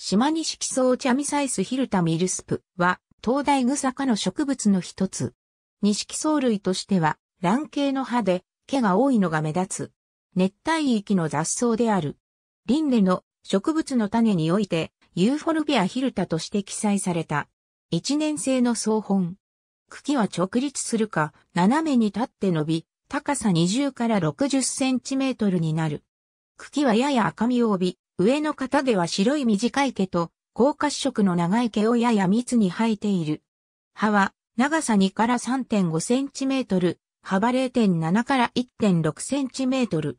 島西木層チャミサイスヒルタミルスプは、東大草科の植物の一つ。木草類としては、卵形の葉で、毛が多いのが目立つ。熱帯域の雑草である。リンネの植物の種において、ユーフォルビアヒルタとして記載された。一年生の草本。茎は直立するか、斜めに立って伸び、高さ20から60センチメートルになる。茎はやや赤みを帯び、上の方では白い短い毛と、高褐色の長い毛をやや密に生えている。葉は、長さ2から3.5センチメートル、幅0.7から1.6センチメートル。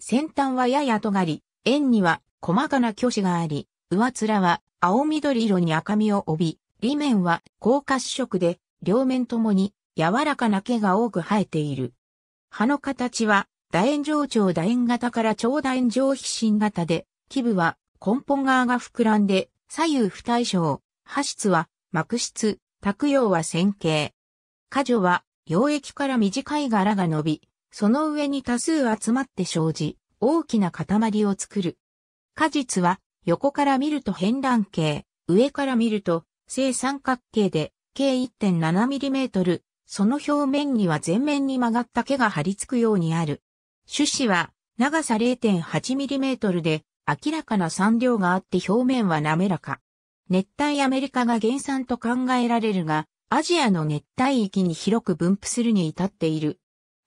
先端はやや尖り、円には細かな虚子があり、上面は青緑色に赤みを帯び、裏面は高褐色で、両面ともに柔らかな毛が多く生えている。葉の形は、楕円状長楕円型から超楕円状皮心型で、基部は根本側が膨らんで左右不対称。破室は膜質、卓用は線形。果樹は溶液から短い柄が伸び、その上に多数集まって生じ、大きな塊を作る。果実は横から見ると変乱形、上から見ると正三角形で計 1.7mm、その表面には全面に曲がった毛が張り付くようにある。種子は長さ 0.8mm で明らかな産量があって表面は滑らか。熱帯アメリカが原産と考えられるが、アジアの熱帯域に広く分布するに至っている。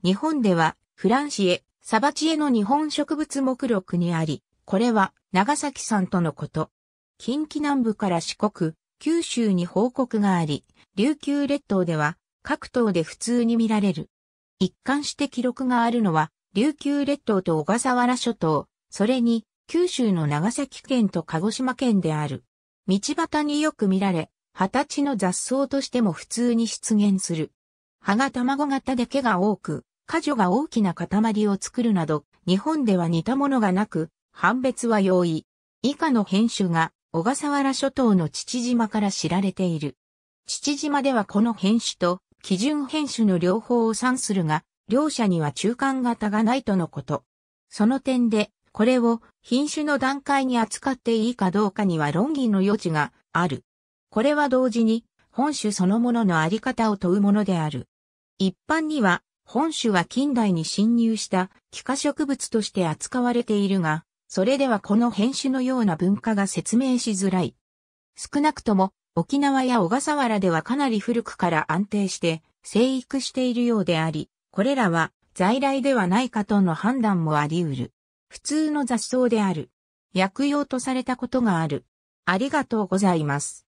日本では、フランシエ、サバチエの日本植物目録にあり、これは長崎さんとのこと。近畿南部から四国、九州に報告があり、琉球列島では各島で普通に見られる。一貫して記録があるのは、琉球列島と小笠原諸島、それに九州の長崎県と鹿児島県である。道端によく見られ、二十歳の雑草としても普通に出現する。葉が卵型で毛が多く、果樹が大きな塊を作るなど、日本では似たものがなく、判別は容易。以下の変種が小笠原諸島の父島から知られている。父島ではこの変種と基準変種の両方を算するが、両者には中間型がないとのこと。その点で、これを品種の段階に扱っていいかどうかには論議の余地がある。これは同時に本種そのもののあり方を問うものである。一般には本種は近代に侵入した気化植物として扱われているが、それではこの変種のような文化が説明しづらい。少なくとも沖縄や小笠原ではかなり古くから安定して生育しているようであり、これらは在来ではないかとの判断もあり得る。普通の雑草である。薬用とされたことがある。ありがとうございます。